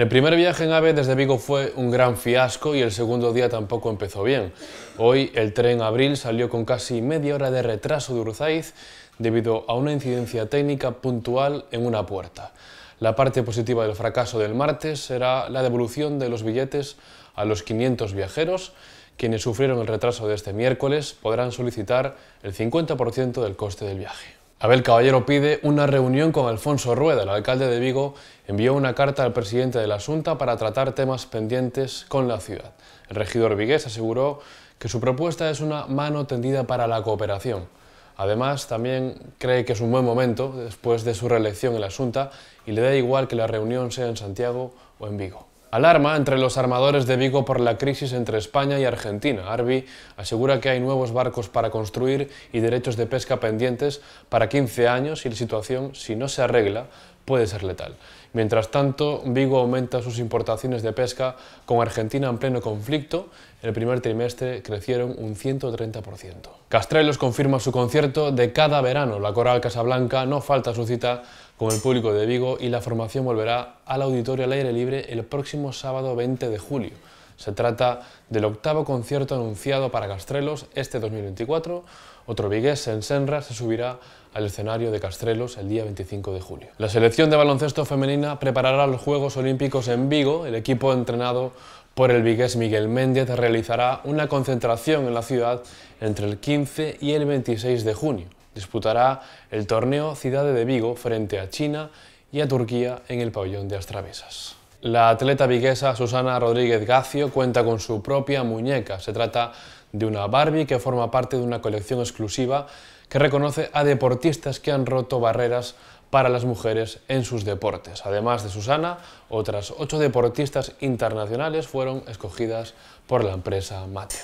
El primer viaje en AVE desde Vigo fue un gran fiasco y el segundo día tampoco empezó bien. Hoy el tren Abril salió con casi media hora de retraso de Urzaiz debido a una incidencia técnica puntual en una puerta. La parte positiva del fracaso del martes será la devolución de los billetes a los 500 viajeros. Quienes sufrieron el retraso de este miércoles podrán solicitar el 50% del coste del viaje. Abel Caballero pide una reunión con Alfonso Rueda. El alcalde de Vigo envió una carta al presidente de la Junta para tratar temas pendientes con la ciudad. El regidor vigués aseguró que su propuesta es una mano tendida para la cooperación. Además, también cree que es un buen momento después de su reelección en la Junta y le da igual que la reunión sea en Santiago o en Vigo. Alarma entre los armadores de Vigo por la crisis entre España y Argentina. Arbi asegura que hay nuevos barcos para construir y derechos de pesca pendientes para 15 años y la situación, si no se arregla, puede ser letal. Mientras tanto, Vigo aumenta sus importaciones de pesca, con Argentina en pleno conflicto, En el primer trimestre crecieron un 130%. Castrelos confirma su concierto de cada verano. La Coral Casablanca no falta su cita con el público de Vigo y la formación volverá al auditorio al aire libre el próximo sábado 20 de julio. Se trata del octavo concierto anunciado para Castrelos este 2024. Otro vigués, en Senra, se subirá al escenario de Castrelos el día 25 de julio. La selección de baloncesto femenina preparará los Juegos Olímpicos en Vigo. El equipo entrenado por el vigués Miguel Méndez realizará una concentración en la ciudad entre el 15 y el 26 de junio. Disputará el torneo Ciudad de Vigo frente a China y a Turquía en el pabellón de Astravesas. La atleta viguesa Susana Rodríguez Gacio cuenta con su propia muñeca. Se trata de una Barbie que forma parte de una colección exclusiva que reconoce a deportistas que han roto barreras para las mujeres en sus deportes. Además de Susana, otras ocho deportistas internacionales fueron escogidas por la empresa Mattel.